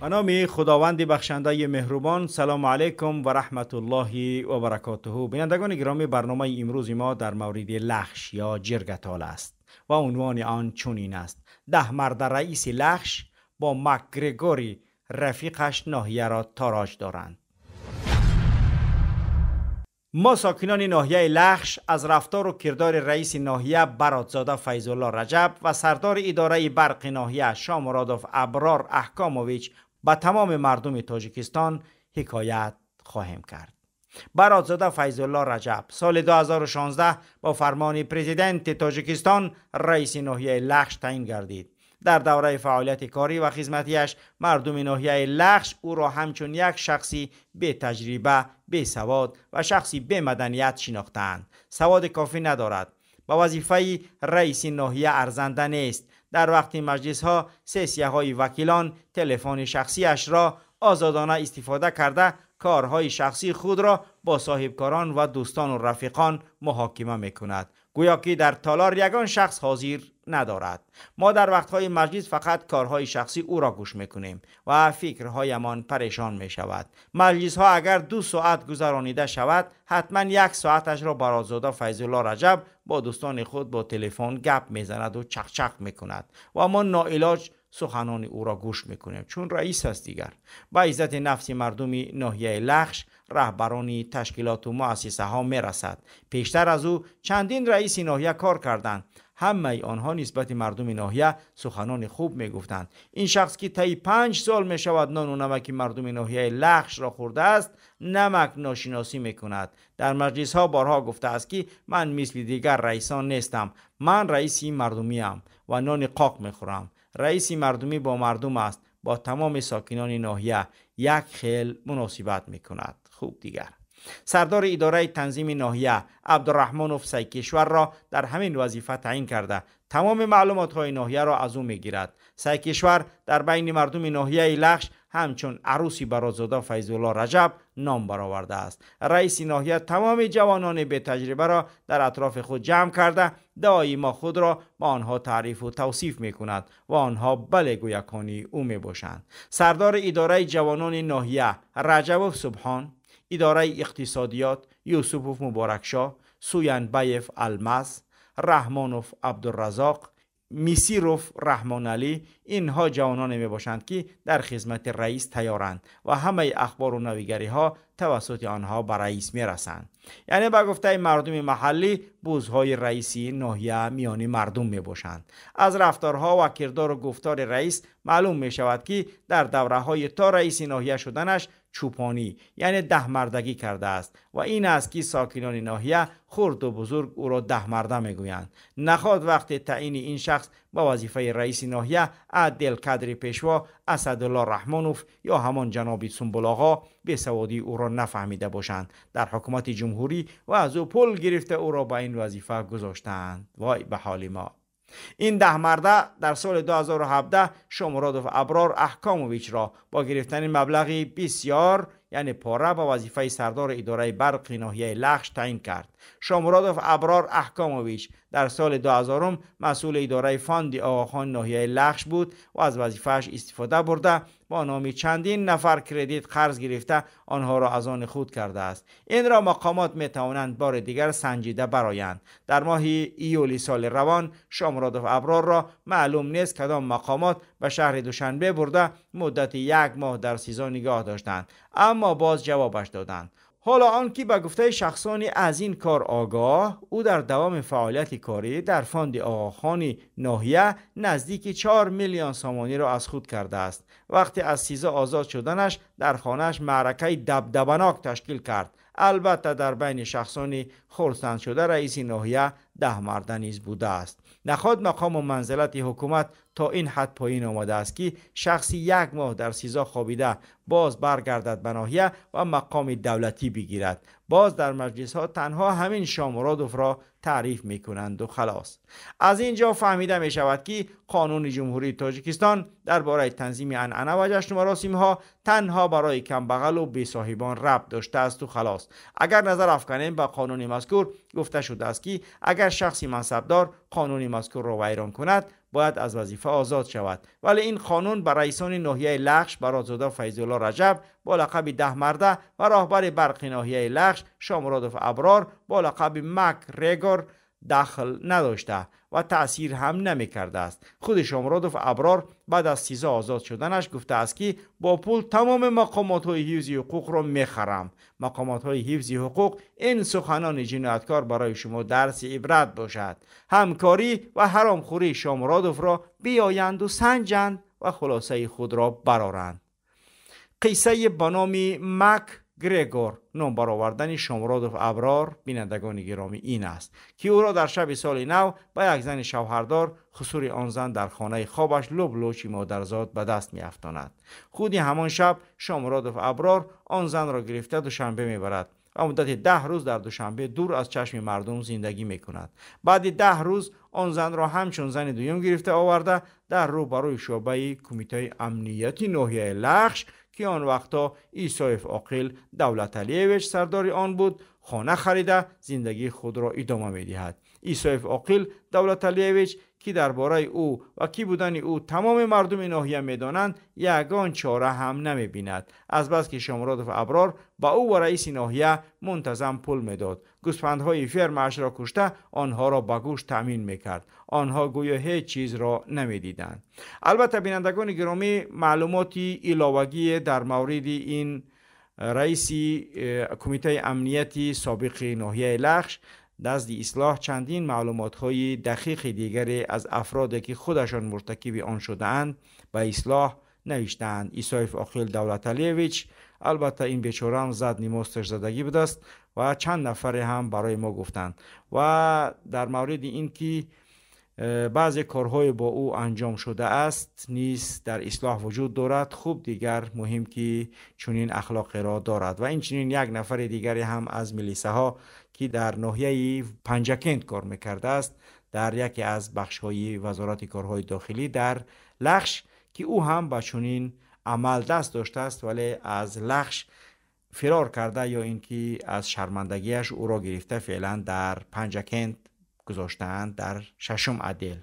به نام خداوند بخشنده مهربان سلام علیکم و رحمت الله و برکاته بینندگان گرامی برنامه امروز ما در مورد لخش یا جرگتال است و عنوان آن چنین است ده مرد رئیس لخش با مکگرگوری رفیقش ناحیه را تاراج دارند ما ساکنان ناحیه لخش از رفتار و کردار رئیس ناحیه برادزاده فیض رجب و سردار اداره برق ناحیه شامرادوف ابرار احکامویچ به تمام مردم تاجیکستان حکایت خواهیم کرد برادزاده فیض رجب سال 2016 با فرمان پرزیدنت تاجیکستان رئیس ناحیه لخش تعیین گردید در دوره فعالیت کاری و خدمتیش مردم ناحیه لخش او را همچون یک شخصی به تجربه به سواد و شخصی به مدنیت شناختند سواد کافی ندارد به وظیفه رئیس ناحیه ارزنده نیست در وقتی مجلس ها سیسیه های وکیلان تلفن شخصیش را آزادانه استفاده کرده کارهای شخصی خود را با صاحبکاران و دوستان و رفیقان محاکمه می کند گویا که در تالار یگان شخص حاضر ندارد ما در وقتهای مجلس فقط کارهای شخصی او را گوش میکنیم و فکرهایمان پریشان میشود مجلس ها اگر دو ساعت گذرانیده شود حتما یک ساعتش را برازاده فیض الله رجب با دوستان خود با تلفن گپ میزند و چخچخ میکند و ما ناعلاج سخنان او را گوش میکنیم چون رئیس است دیگر با عزت نفس مردمی ناحیه لخش رهبران تشکیلات و مؤسسه ها میرسد پیشتر از او چندین رئیس ناحیه کار کردند همه آنها نسبت مردم ناحیه سخنان خوب می گفتند. این شخص که طی پنج سال می شود نان و نمک مردم ناحیه لخش را خورده است نمک ناشناسی می کند در مجلس ها بارها گفته است که من مثل دیگر رئیسان نیستم من رئیسی مردمی هم و نان قاق می خورم رئیسی مردمی با مردم است با تمام ساکنان ناحیه یک خیل مناسبت می کند خوب دیگر سردار اداره تنظیم ناحیه افسای کشور را در همین وظیفه تعیین کرده تمام معلومات های ناحیه را از او میگیرد کشور در بین مردم ناحیه لخش همچون عروسی برازادا فیض الله رجب نام برآورده است رئیس ناحیه تمام جوانان به تجربه را در اطراف خود جمع کرده ما خود را با آنها تعریف و توصیف می کند و آنها بله گویکانی او می باشند سردار اداره جوانان ناحیه رجب و سبحان اداره اقتصادیات مبارکشا، سویان بایف المز رحمانوف عبدالرزاق میسیروف رحمان علی اینها جوانان می باشند که در خدمت رئیس تیارند و همه اخبار و نویگری ها توسط آنها به رئیس می رسند یعنی به گفته مردم محلی بوزهای رئیسی ناحیه میانی مردم می باشند از رفتارها و کردار و گفتار رئیس معلوم می شود که در دوره های تا رئیس ناحیه شدنش چوپانی یعنی ده مردگی کرده است و این است که ساکنان ناحیه خرد و بزرگ او را ده مرده میگویند نخواد وقت تعیین این شخص با وظیفه رئیس ناحیه عدل کادر پیشوا اسدالله رحمانوف یا همان جناب سنبل آقا سوادی او را نفهمیده باشند در حکومت جمهوری و از او پل گرفته او را به این وظیفه گذاشتند وای به حال ما این ده مرده در سال 2017 شومورادوف ابرار احکاموویچ را با گرفتن مبلغی بسیار یعنی پاره با وظیفه سردار اداره برق ناحیه لخش تعیین کرد شامرادوف ابرار احکامویش در سال 2000 مسئول اداره فاند آقاخان ناحیه لخش بود و از وظیفهش استفاده برده با نامی چندین نفر کردیت قرض گرفته آنها را از آن خود کرده است این را مقامات می توانند بار دیگر سنجیده برایند در ماه ایولی سال روان شامرادوف ابرار را معلوم نیست کدام مقامات و شهر دوشنبه برده مدت یک ماه در سیزا نگاه داشتند اما باز جوابش دادند حالا آنکه به گفته شخصانی از این کار آگاه او در دوام فعالیت کاری در فاند آقاخانی ناحیه نزدیک 4 میلیون سامانی را از خود کرده است وقتی از سیزا آزاد شدنش در خانهش معرکه دبدبناک تشکیل کرد البته در بین شخصانی خورسند شده رئیس ناحیه ده مرده نیز بوده است نخواد مقام و منزلت حکومت تا این حد پایین آمده است که شخصی یک ماه در سیزا خوابیده باز برگردد بناهیه و مقام دولتی بگیرد باز در مجلس ها تنها همین شامورادوف را تعریف می کنند و خلاص از اینجا فهمیده می شود که قانون جمهوری تاجیکستان درباره تنظیم انعنه و جشن مراسم ها تنها برای کمبغل و بیصاحبان رب داشته است و خلاص اگر نظر افکنیم به قانون مذکور گفته شده است که اگر شخصی منصبدار قانون مذکور را ویران کند باید از وظیفه آزاد شود ولی این قانون بر رئیسان ناحیه لخش برادزاده فیض رجب با لقب ده مرده و راهبر برق ناحیه لخش شامرادوف ابرار با لقب مک ریگور داخل نداشته و تأثیر هم نمی کرده است خود شامرادوف ابرار بعد از سیزا آزاد شدنش گفته است که با پول تمام مقامات های حفظ حقوق را می خرم مقامات های حفظ حقوق این سخنان جنایتکار برای شما درس عبرت باشد همکاری و خوری شامرادوف را بیایند و سنجند و خلاصه خود را برارند قیصه بنامی مک گریگور نام برآوردن شمرادوف ابرار بینندگان گرامی این است که او را در شب سال نو با یک زن شوهردار خصوری آن زن در خانه خوابش لوچی مادرزاد به دست افتاند خودی همان شب شمرادوف ابرار آن زن را گرفته دوشنبه میبرد و مدت ده روز در دوشنبه دور از چشم مردم زندگی می کند. بعد ده روز آن زن را همچون زن دویم گرفته آورده در رو برای شعبه کمیته امنیتی ناحیه لخش، که آن وقتا ایسایف آقیل دولت علیویچ سرداری آن بود خانه خریده زندگی خود را ادامه میدهد ایسایف آقیل دولت علیویچ که درباره او و کی بودن او تمام مردم ناحیه میدانند یگان چاره هم نمی بیند از بس که شمرادوف ابرار با او و رئیس ناحیه منتظم پول میداد گوسفندهای فرمش را کشته آنها را با گوش تامین میکرد آنها گویا هیچ چیز را نمیدیدند البته بینندگان گرامی معلوماتی اضافی در مورد این رئیس کمیته امنیتی سابق ناحیه لخش نزد اصلاح چندین معلومات های دقیق دیگر از افرادی که خودشان مرتکب آن شدهاند به اصلاح نوشتند ایسایف آخیل دولت علیویچ البته این بیچاره هم زد نیموستش زدگی بود است و چند نفر هم برای ما گفتند و در مورد اینکه بعض کارهای با او انجام شده است نیست در اصلاح وجود دارد خوب دیگر مهم که چنین اخلاقی را دارد و این چنین یک نفر دیگری هم از ملیسه ها که در ناحیه پنجکند کار میکرده است در یکی از بخش های وزارت کارهای داخلی در لخش که او هم به چنین عمل دست داشته است ولی از لخش فرار کرده یا اینکه از شرمندگیش او را گرفته فعلا در پنجکند گذاشتند در ششم عدل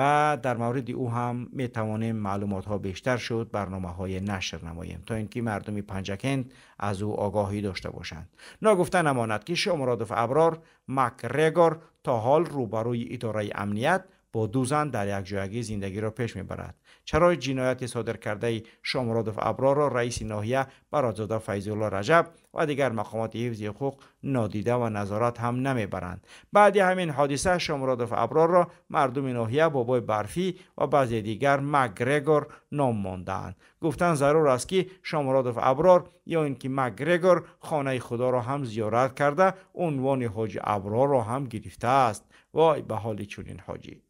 و در مورد او هم می توانیم معلومات ها بیشتر شد برنامه های نشر نماییم تا اینکه مردمی پنجکند از او آگاهی داشته باشند ناگفتن نماند که مرادف ابرار مکرگار تا حال روبروی اداره امنیت با دو زن در جایگی زندگی را پیش میبرد چرای جنایت صادر کرده شامرادوف ابرار را رئیس ناحیه برادزاده فیض الله رجب و دیگر مقامات حفظ حقوق نادیده و نظارت هم نمیبرند بعد همین حادثه شامرادوف ابرار را مردم ناحیه بابای برفی و بعضی دیگر مگرگور نام ماندند گفتن ضرور است که شامرادوف ابرار یا اینکه مگرگور خانه خدا را هم زیارت کرده عنوان حاج ابرار را هم گرفته است وای به حال چنین حاجی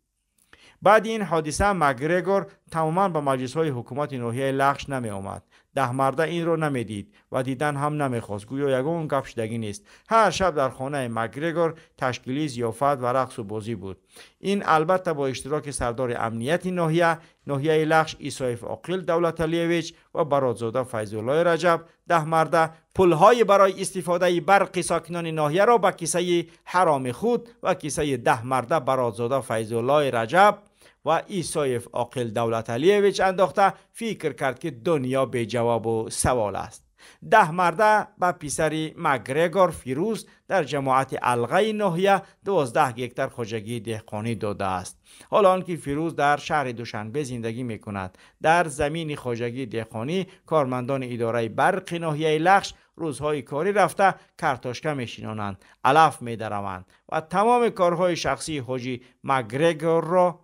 بعد این حادثه مگرگور تماما به مجلس های حکومت ناحیه لخش نمی آمد ده مرده این رو نمیدید و دیدن هم نمیخواست گویا یگون کفش دگی نیست هر شب در خانه مگرگور تشکیلی زیافت و رقص و بازی بود این البته با اشتراک سردار امنیتی ناحیه ناحیه لخش ایسایف عاقل دولت علیویچ و برادزاده فیضالله رجب ده مرده پولهای برای استفاده برق ساکنان ناحیه را به کیسه حرام خود و کیسه ده مرده برادزاده فیضالله رجب و ایسایف عاقل دولت علیویچ انداخته فکر کرد که دنیا به جواب و سوال است ده مرده به پسر مگرگور فیروز در جماعت الغی ناحیه دوازده گکتر خوجگی دهقانی داده است حالا آنکه فیروز در شهر دوشنبه زندگی می کند در زمین خوجگی دهقانی کارمندان اداره برق نهیه لخش روزهای کاری رفته کرتاشکه میشینانند علف میدروند و تمام کارهای شخصی حاجی مگرگور را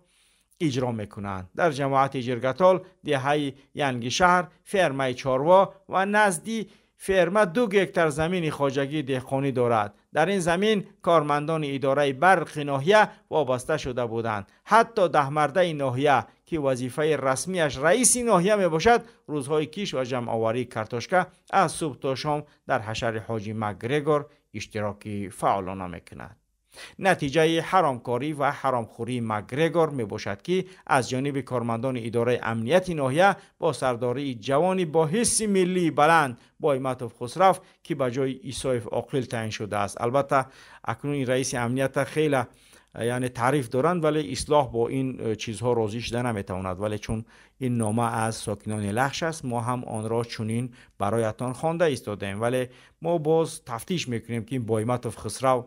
اجرا میکنند در جماعت جرگتال دهه ینگ شهر فرمه چاروا و نزدی فرمه دو گکتر زمین خاجگی دهقانی دارد در این زمین کارمندان اداره برق ناحیه وابسته شده بودند حتی ده دهمرده ناحیه که وظیفه رسمیش رئیس ناحیه میباشد باشد روزهای کیش و جمع آوری کرتاشکه از صبح تا شام در حشر حاجی مگرگور اشتراکی فعالانه میکند نتیجه حرامکاری و حرامخوری مگرگور می باشد که از جانب کارمندان اداره امنیتی ناحیه با سرداری جوانی با حس ملی بلند با و خسرف که به جای ایسایف آقل تعیین شده است البته اکنون رئیس امنیت خیلی یعنی تعریف دارند ولی اصلاح با این چیزها راضی شده نمیتواند ولی چون این نامه از ساکنان لخش است ما هم آن را چونین برایتان خوانده ایستادیم ولی ما باز تفتیش میکنیم که این خسروف خسرو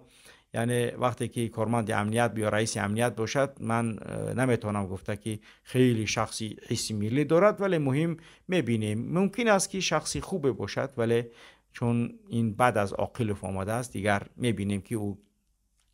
یعنی وقتی که کارمند امنیت یا رئیس امنیت باشد من نمیتونم گفته که خیلی شخصی حس ملی دارد ولی مهم میبینیم ممکن است که شخصی خوبه باشد ولی چون این بعد از عاقل آمده است دیگر میبینیم که او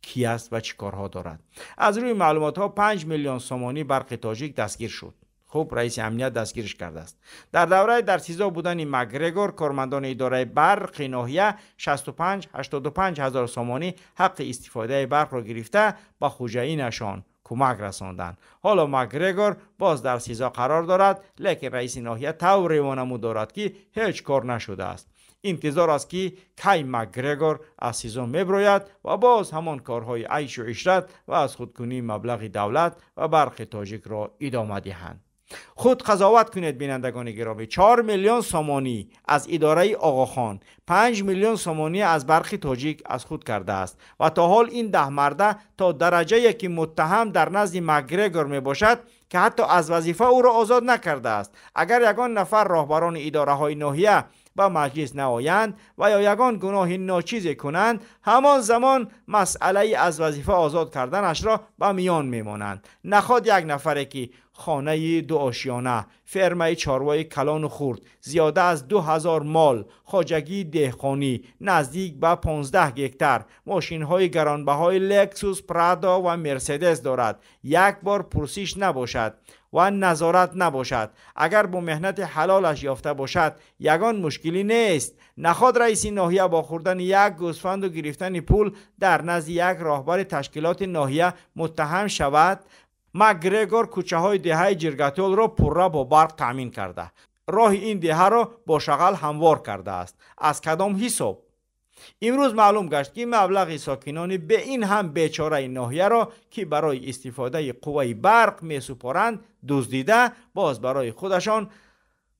کی است و چه کارها دارد از روی معلومات ها 5 میلیون سومانی برق تاجیک دستگیر شد خوب رئیس امنیت دستگیرش کرده است در دوره در سیزا بودن مگرگور کارمندان اداره برق ناحیه 65 85 هزار سامانی حق استفاده برق را گرفته با نشان کمک رساندند حالا مگرگور باز در سیزا قرار دارد لکه رئیس ناحیه تو روانمو دارد که هیچ کار نشده است انتظار است که کی مگرگور از سیزا میبروید و باز همان کارهای عیش و عشرت و از خودکنی مبلغ دولت و برق تاجیک را ادامه دهند خود قضاوت کنید بینندگان گرامی 4 میلیون سامانی از اداره آقاخان 5 میلیون سامانی از برخی تاجیک از خود کرده است و تا حال این ده مرده تا درجه که متهم در نزد مگرگور می باشد که حتی از وظیفه او را آزاد نکرده است اگر یگان نفر راهبران اداره های ناحیه به مجلس نآیند و یا یگان گناه ناچیزی کنند همان زمان مسئله از وظیفه آزاد کردنش را به میان میمانند نخواد یک نفری که خانه دو آشیانه فرمه چاروای کلان و خورد زیاده از دو هزار مال خاجگی دهخانی نزدیک به 15 گکتر ماشین های گرانبه های لکسوس پرادا و مرسدس دارد یک بار پرسیش نباشد و نظارت نباشد اگر با مهنت حلالش یافته باشد یگان مشکلی نیست نخواد رئیس ناحیه با خوردن یک گوسفند و گرفتن پول در نزد یک راهبر تشکیلات ناحیه متهم شود مگرگور کوچه های دهه جرگتول را پرره با برق تامین کرده راه این دهه را با شغل هموار کرده است از کدام حساب امروز معلوم گشت که مبلغ ساکنان به این هم بیچاره ناحیه را که برای استفاده قوه برق می سپارند دزدیده باز برای خودشان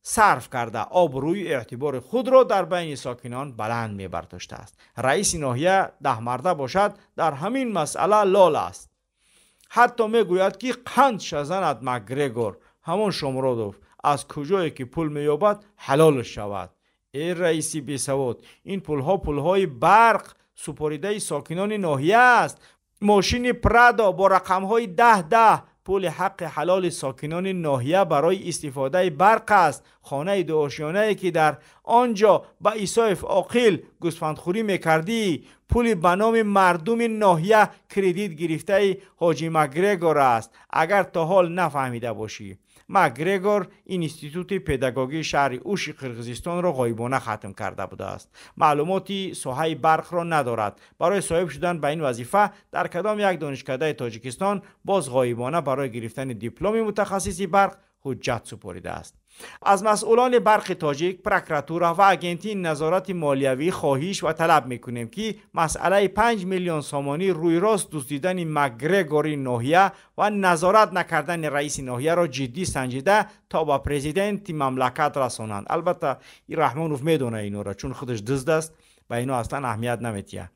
صرف کرده آب روی اعتبار خود را در بین ساکنان بلند می برداشته است رئیس ناحیه ده مرده باشد در همین مسئله لال است حتی میگوید که قند شزند مگرگور همون شمرودوف از کجایی که پول مییابد حلال شود ای رئیسی بی سواد این پول ها پول های برق سپریده ساکنان ناحیه است ماشین پرادا با رقم های ده ده پول حق حلال ساکنان ناحیه برای استفاده برق است خانه دو که در آنجا به ایسایف عاقیل گوسفندخوری میکردی پولی به نام مردم ناحیه کردیت گرفته حاجی مگرگور است اگر تا حال نفهمیده باشی مگرگور استیتوت پداگوگی شهر اوش قرغیزستان را غایبانه ختم کرده بوده است معلوماتی ساحه برق را ندارد برای صاحب شدن به این وظیفه در کدام یک دانشکده تاجیکستان باز غایبانه برای گرفتن دیپلم متخصصی برق حجت سپریده است از مسئولان برخ تاجیک پرکراتورا و اگنتی نظارت مالیوی خواهیش و طلب میکنیم که مسئله 5 میلیون سامانی روی راست دیدن مگرگوری ناحیه و نظارت نکردن رئیس ناحیه را جدی سنجیده تا با پریزیدنت مملکت رسانند البته ای رحمانوف میدونه اینو را چون خودش دزد است و اینا اصلا اهمیت نمیتیه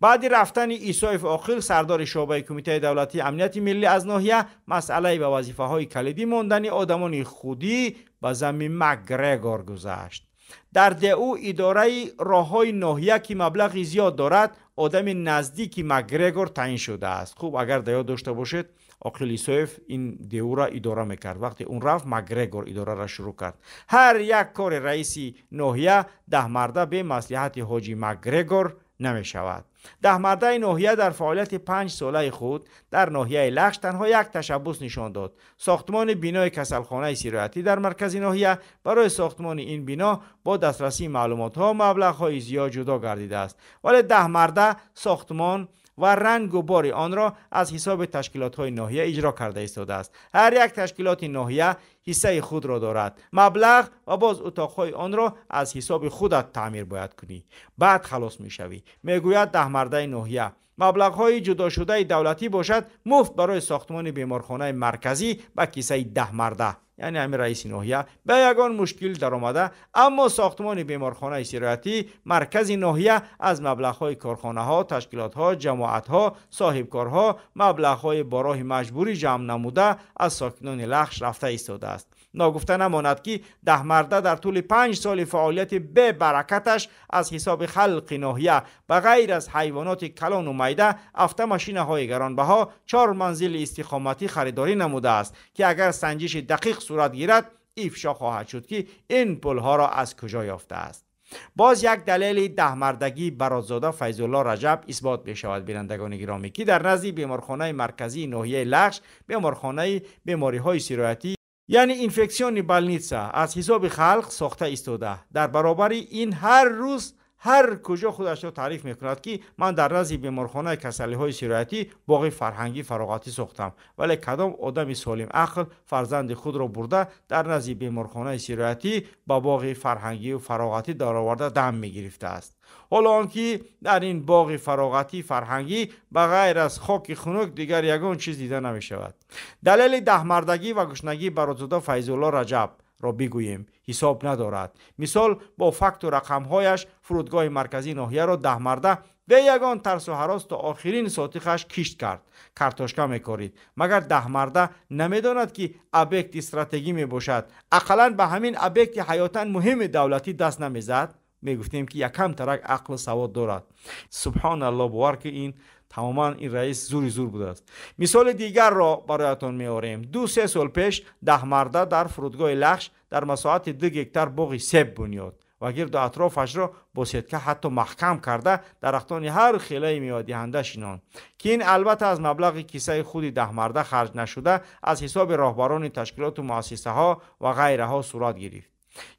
بعد رفتن ایسای آخیل سردار شعبه کمیته دولتی امنیتی ملی از ناحیه مسئله به وظیفه های کلیدی موندن آدمان خودی به زمین مگرگار گذشت در دعو اداره راه های ناحیه که مبلغ زیاد دارد آدم نزدیک مگرگور تعیین شده است خوب اگر دیو داشته باشید اوکلیسوف این دیورا را اداره میکرد وقتی اون رفت مگرگور اداره را شروع کرد هر یک کار رئیسی ناحیه ده مرده به مصلحت حاجی مگرگور نمی شود ده مرده ناحیه در فعالیت پنج ساله خود در ناحیه لخش تنها یک تشبس نشان داد ساختمان بینای کسلخانه سیرویتی در مرکز ناحیه برای ساختمان این بنا با دسترسی معلومات ها مبلغ های زیاد جدا گردیده است ولی ده مرده ساختمان و رنگ و بار آن را از حساب تشکیلات های ناحیه اجرا کرده ایستاده است هر یک تشکیلات ناحیه حصه خود را دارد مبلغ و باز های آن را از حساب خودت تعمیر باید کنی بعد خلاص می شوی گوید ده مرده ناحیه مبلغ های جدا شده دولتی باشد مفت برای ساختمان بیمارخانه مرکزی و کیسه ده مرده یعنی امیر رئیس ناحیه به یگان مشکل در آمده اما ساختمان بیمارخانه استراحتی مرکز ناحیه از مبلغ های کارخانه ها تشکیلات ها جماعت ها صاحبکارها مبلغهای با راه مجبوری جمع نموده از ساکنان لخش رفته ایستاده است ناگفته نماند که ده مرده در طول پنج سال فعالیت به برکتش از حساب خلق ناحیه به غیر از حیوانات کلان و میده افته ماشین های گرانبها چهار منزل استقامتی خریداری نموده است که اگر سنجش دقیق صورت گیرد افشا خواهد شد که این پل ها را از کجا یافته است باز یک دلیل ده مردگی برادزاده فیض الله رجب اثبات می شود بینندگان گرامی که در نزد بیمارخانه مرکزی ناحیه لخش بیمارخانه بیماری های یعنی انفکسیونی بالنیتسا از حساب خلق ساخته استوده در برابری این هر روز هر کجا خودش را تعریف می کند که من در رزی بیمارخانه کسلی های سیرایتی باقی فرهنگی فراغتی سختم. ولی کدام آدم سالم عقل فرزند خود را برده در نزی بیمارخانه سیرایتی با باقی فرهنگی و فراغتی درآورده دم می گرفته است حالا آنکه در این باغ فراغتی فرهنگی بغیر غیر از خاک خنک دیگر یگان چیز دیده نمی شود دلیل مردگی و گشنگی برادزاده فیض الله رجب را بگوییم حساب ندارد مثال با فکت و رقمهایش فرودگاه مرکزی ناحیه را ده مرده به یگان ترس و حراس تا آخرین ساتیخش کشت کرد کارتاشکا میکارید مگر ده مرده نمیداند که ابیکت استراتژی میباشد اقلا به همین ابیکت حیاتا مهم دولتی دست نمیزد میگفتیم که یکم ترک عقل سواد دارد سبحان الله بوار که این تماما این رئیس زوری زور بوده است مثال دیگر را برایتون میاریم دو سه سال پیش ده مرده در فرودگاه لخش در مساحت دو گکتر باغی سب بنیاد و گرد اطرافش را با سیدکه حتی محکم کرده درختان هر خیله هنده شینان که این البته از مبلغ کیسه خودی ده مرده خرج نشده از حساب راهبران تشکیلات و مؤسسه ها و غیره ها صورت گرفت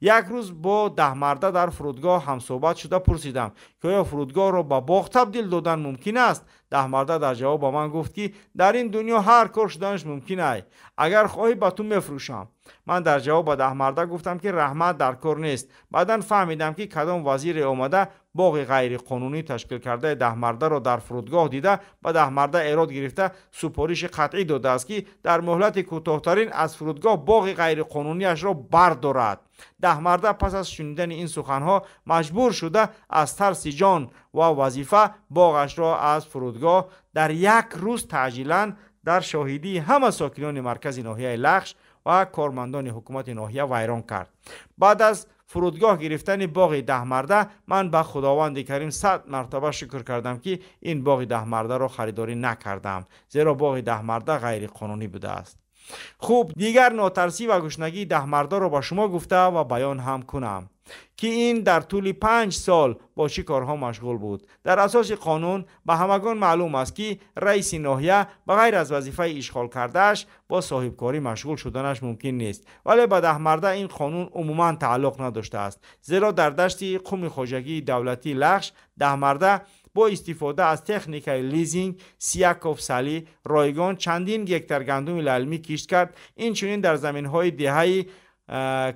یک روز با ده مرده در فرودگاه هم صحبت شده پرسیدم که آیا فرودگاه رو به باغ تبدیل دادن ممکن است ده مرده در جواب با من گفت که در این دنیا هر کار شدنش ممکن است اگر خواهی به تو میفروشم من در جواب به ده مرده گفتم که رحمت در کار نیست بعدا فهمیدم که کدام وزیر آمده باغ غیر قانونی تشکیل کرده مرده را در فرودگاه دیده و مرده ایراد گرفته سپاریش قطعی داده است که در مهلت کوتاهترین از فرودگاه باغ غیر قانونیش را بردارد مرده پس از شنیدن این سخنها مجبور شده از ترس جان و وظیفه باغش را از فرودگاه در یک روز تعجیلا در شاهدی همه ساکنان مرکز ناحیه لخش و کارمندان حکومت ناحیه ویران کرد بعد از فرودگاه گرفتن باغ ده مرده من به خداوند کریم صد مرتبه شکر کردم که این باغ ده مرده را خریداری نکردم زیرا باغ ده مرده غیر قانونی بوده است خوب دیگر ناترسی و گشنگی ده مرده را با شما گفته و بیان هم کنم که این در طول پنج سال با چی کارها مشغول بود در اساس قانون به همگان معلوم است که رئیس ناحیه به غیر از وظیفه اشغال کردهش با صاحبکاری مشغول شدنش ممکن نیست ولی به ده مرده این قانون عموما تعلق نداشته است زیرا در دشت قوم خوجگی دولتی لخش ده مرده با استفاده از تکنیک لیزینگ سیاکوف سالی رایگان چندین گکتر گندم للمی کشت کرد این چنین در زمین های دهه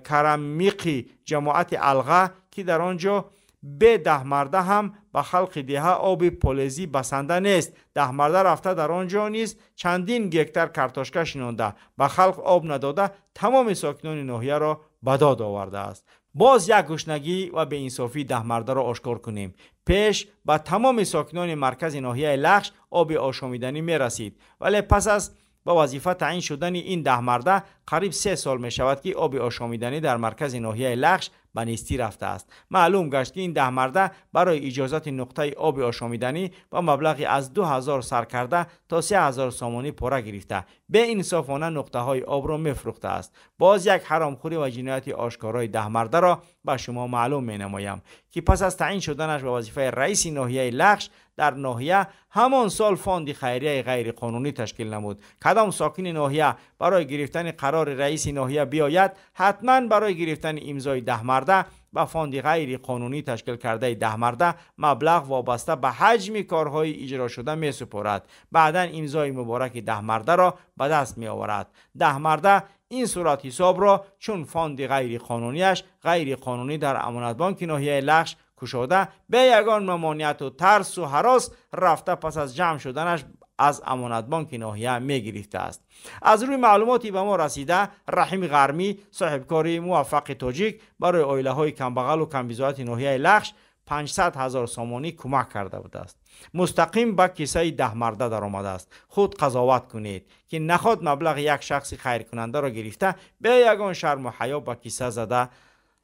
کرمیقی جماعت الغه که در آنجا به ده مرده هم به خلق دیها آب پولزی بسنده نیست ده مرده رفته در آنجا نیست چندین گکتر کرتاشکه شنونده به خلق آب نداده تمام ساکنان ناحیه را بداد آورده است باز یک گشنگی و به انصافی مرده را آشکار کنیم پیش به تمام ساکنان مرکز ناحیه لخش آب آشامیدنی میرسید ولی پس از با وظیفه تعیین شدن این ده مرده قریب سه سال می شود که آب آشامیدنی در مرکز ناحیه لخش به نیستی رفته است معلوم گشت که این ده مرده برای اجازت نقطه آب آشامیدنی با مبلغی از 2000 سر کرده تا 3000 سامانی پورا گرفته به انصافانه نقطه های آب را میفروخته است باز یک حرامخوری و جنایت آشکارای ده مرده را به شما معلوم می نمایم که پس از تعیین شدنش به وظیفه رئیس ناحیه لخش، در ناحیه همان سال فاندی خیریه غیر قانونی تشکیل نمود کدام ساکن ناحیه برای گرفتن قرار رئیس ناحیه بیاید حتما برای گرفتن امضای ده مرده و فاندی غیر قانونی تشکیل کرده ده مرده مبلغ وابسته به حجم کارهای اجرا شده می سپارد بعدا امضای مبارک ده مرده را به دست می آورد ده مرده این صورت حساب را چون فاندی غیر قانونیش غیر قانونی در امانت بانک ناحیه لش کشاده به یگان ممانیت و ترس و حراس رفته پس از جمع شدنش از امانت بانک ناحیه می گرفته است از روی معلوماتی به ما رسیده رحیم غرمی صاحبکاری موفق تاجیک برای آیله های کمبغل و کمبیزایت ناحیه لخش 500 هزار سامانی کمک کرده بوده است مستقیم به کیسه ده مرده در آمده است خود قضاوت کنید که نخواد مبلغ یک شخصی خیر کننده را گرفته به یگان شرم و حیا به کیسه زده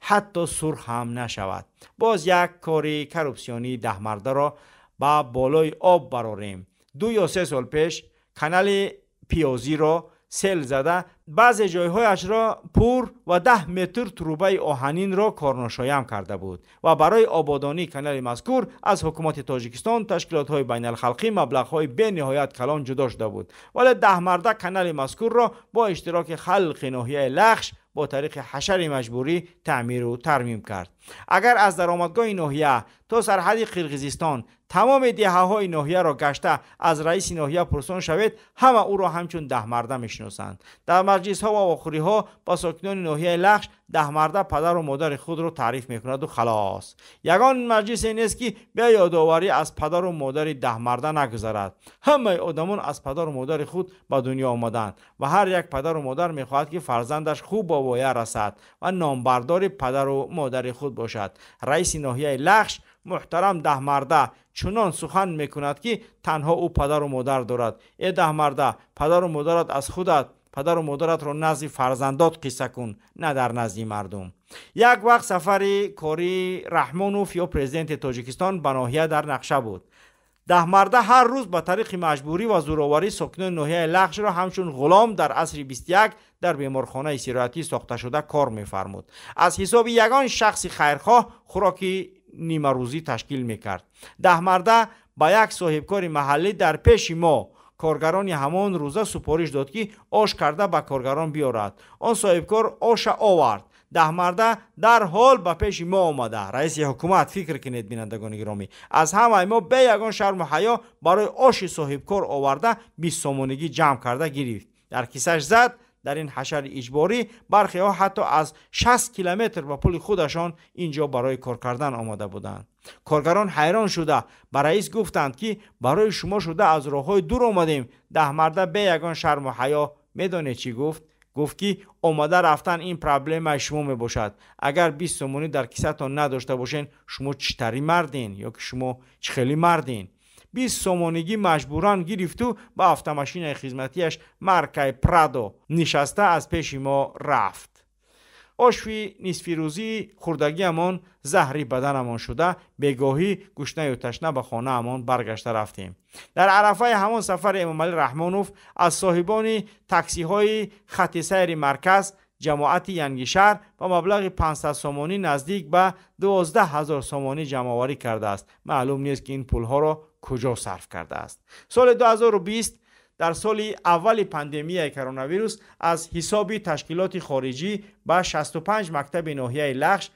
حتی سرخ هم نشود باز یک کاری کرپسیونی ده مرده را به بالای آب براریم دو یا سه سال پیش کانال پیازی را سل زده بعض جایهایش را پر و ده متر تروبه آهنین را کارناشایم کرده بود و برای آبادانی کانال مذکور از حکومت تاجیکستان تشکیلات های بین الخلقی مبلغ های به نهایت کلان جدا شده بود ولی ده مرده کانال مذکور را با اشتراک خلق ناحیه لخش با طریق حشر مجبوری تعمیر و ترمیم کرد اگر از درآمدگاه ناحیه تا سرحد قرقیزستان تمام دهه ناحیه را گشته از رئیس ناحیه پرسون شوید همه او را همچون ده مرده میشناسند در مجلس ها و آخری ها با ساکنان ناحیه لخش ده مرده پدر و مادر خود را تعریف میکند و خلاص یگان مجلس این است که به یادآوری از پدر و مادر ده مرده نگذرد همه آدمان از پدر و مادر خود به دنیا آمدند و هر یک پدر و مادر میخواهد که فرزندش خوب با وایه رسد و نامبردار پدر و مادر خود باشد رئیس ناحیه لخش محترم ده مرده چونان سخن میکند که تنها او پدر و مادر دارد ای ده مرده پدر و مادرت از خودت پدر و مادرت را نزد فرزندات قصه کن نه در نزد مردم یک وقت سفری کاری رحمانوف یا پرزیدنت تاجیکستان به ناحیه در نقشه بود ده مرده هر روز با طریق مجبوری و زورواری ساکنان ناحیه لخش را همچون غلام در عصر 21 در بیمارخانه سیراتی ساخته شده کار میفرمود از حساب یگان شخصی خیرخواه خوراکی нимарӯзӣ ташкил мекард даҳмарда ба як соҳибкори маҳаллӣ дар пеши мо коргарони ҳамон рӯза супориш дод ки ош карда ба коргарон биёрад он соҳибкор оша овард даҳмарда дарҳол ба пеши мо омада раиси ҳукумат фикр кунед бинандагони гиромӣ аз ҳамаи мо бе ягон шарму ҳаё барои оши соҳибкор оварда бисомонигӣ ҷамъ карда гирифт дар кисаш зад در این حشر اجباری برخی ها حتی از 60 کیلومتر و پول خودشان اینجا برای کار کردن آماده بودند کارگران حیران شده به رئیس گفتند که برای شما شده از راه های دور آمدیم ده مرده به یگان شرم و حیا میدانه چی گفت گفت که آمده رفتن این پرابلم شما می باشد اگر 20 سومونی در کیسه تا نداشته باشین شما چطری مردین یا که شما خیلی مردین 20 سومونگی مجبوران گرفت و به افتماشین خدمتیش مرکه پرادو نشسته از پیش ما رفت آشوی روزی خوردگی امان زهری بدن امان شده بگاهی گشنه و تشنه به خانه امان برگشته رفتیم در عرفه همان سفر امامالی رحمانوف از صاحبان تکسی های خط سیر مرکز جماعت شهر با مبلغ 500 سامانی نزدیک به 12 هزار سامانی جمعواری کرده است معلوم نیست که این ها را کجا صرف کرده است سال 2020 در سال اول پندمی کرونا ویروس از حسابی تشکیلات خارجی به 65 مکتب ناحیه لخش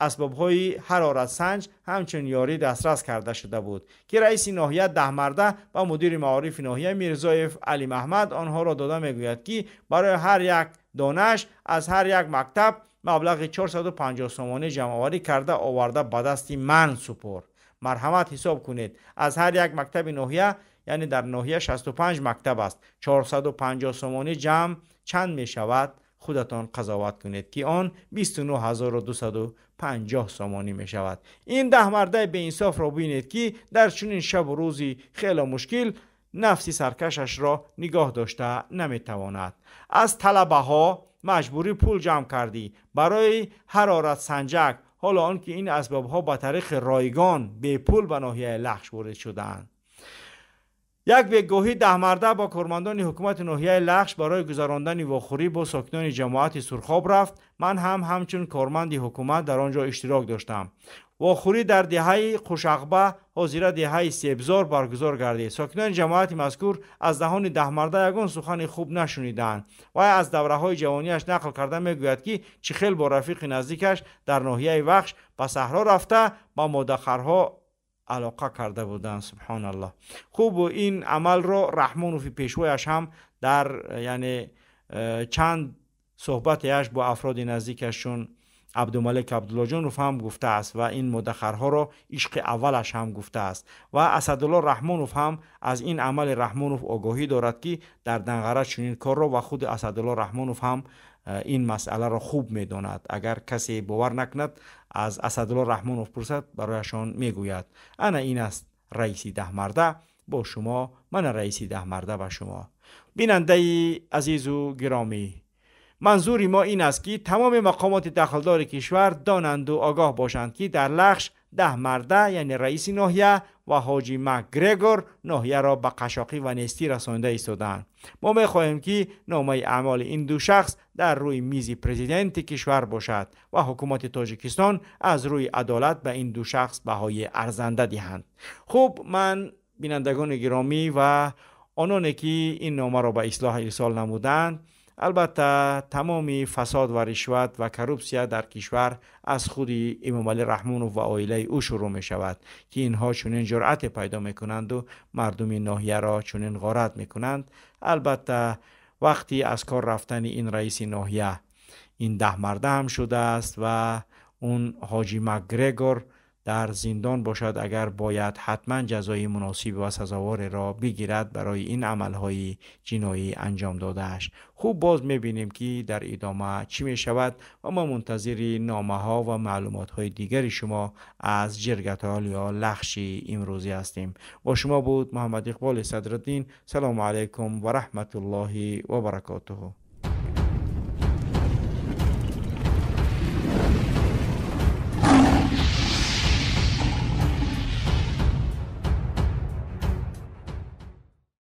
اسبابهای حرارت سنج همچون یاری دسترس کرده شده بود که رئیس ناحیه ده مرده و مدیر معارف ناحیه میرزایف علی محمد آنها را داده میگوید که برای هر یک دانش از هر یک مکتب مبلغ 450 سومانه جمعواری کرده آورده به دست من سپرد مرحمت حساب کنید از هر یک مکتب ناحیه یعنی در نوحیه 65 مکتب است 450 سومانی جمع چند می شود خودتان قضاوت کنید که آن 29250 سومانی می شود این ده مرده به صاف را بینید که در چنین شب و روزی خیلی مشکل نفسی سرکشش را نگاه داشته تواند از طلبه ها مجبوری پول جمع کردی برای حرارت سنجک حالا آنکه این اسباب ها با طریق رایگان به پول به ناحیه لخش وارد شدند یک بگوهی ده مرده با کارمندان حکومت ناحیه لخش برای گذراندن واخوری با ساکنان جماعت سرخاب رفت من هم همچون کارمند حکومت در آنجا اشتراک داشتم واخوری در دهه خوشعقبه حاضره دهه سبزار برگزار گردید ساکنان جماعت مذکور از دهان ده مرده یگان سخن خوب نشونیدن. و از دوره های جوانیش نقل کرده میگوید که خیل با رفیق نزدیکش در ناحیه وخش به صحرا رفته با مدخرها علاقه کرده بودن سبحان الله خوب و این عمل را رحمانوف پیشویش هم در یعنی چند صحبتش با افراد نزدیکشون عبدالملک عبدالله رو هم گفته است و این مدخرها را عشق اولش هم گفته است و اسدالله رحمانوف هم از این عمل رحمانوف آگاهی دارد که در دنگره چنین کار را و خود اسدالله رحمانوف هم این مسئله را خوب میداند اگر کسی باور نکند از اسدالله رحمانوف پرسد برایشان میگوید انا این است رئیسی ده مرده با شما من رئیسی ده مرده با شما بیننده عزیز و گرامی منظور ما این است که تمام مقامات دخلدار کشور دانند و آگاه باشند که در لخش ده مرده یعنی رئیس ناحیه و حاجی مکگرگور نهیه را به قشاقی و نستی رسانده ایستادند ما میخواهیم که نامه اعمال این دو شخص در روی میزی پرزیدنت کشور باشد و حکومت تاجیکستان از روی عدالت به این دو شخص بهای ارزنده دهند خوب من بینندگان گرامی و آنانی که این نامه را به اصلاح ارسال نمودند البته تمامی فساد و رشوت و کرپسیا در کشور از خود امام علی و آیله او شروع می شود که اینها چنین جرأت پیدا می کنند و مردم ناحیه را چنین غارت می کنند البته وقتی از کار رفتن این رئیس ناحیه این ده مرده هم شده است و اون حاجی مگرگور در زندان باشد اگر باید حتما جزای مناسب و سزاوار را بگیرد برای این عملهای جنایی انجام داده دادهش خوب باز میبینیم که در ادامه چی می شود و ما منتظر نامه ها و معلومات های دیگر شما از جرگتال یا لخش امروزی هستیم با شما بود محمد اقبال صدرالدین سلام علیکم و رحمت الله و برکاته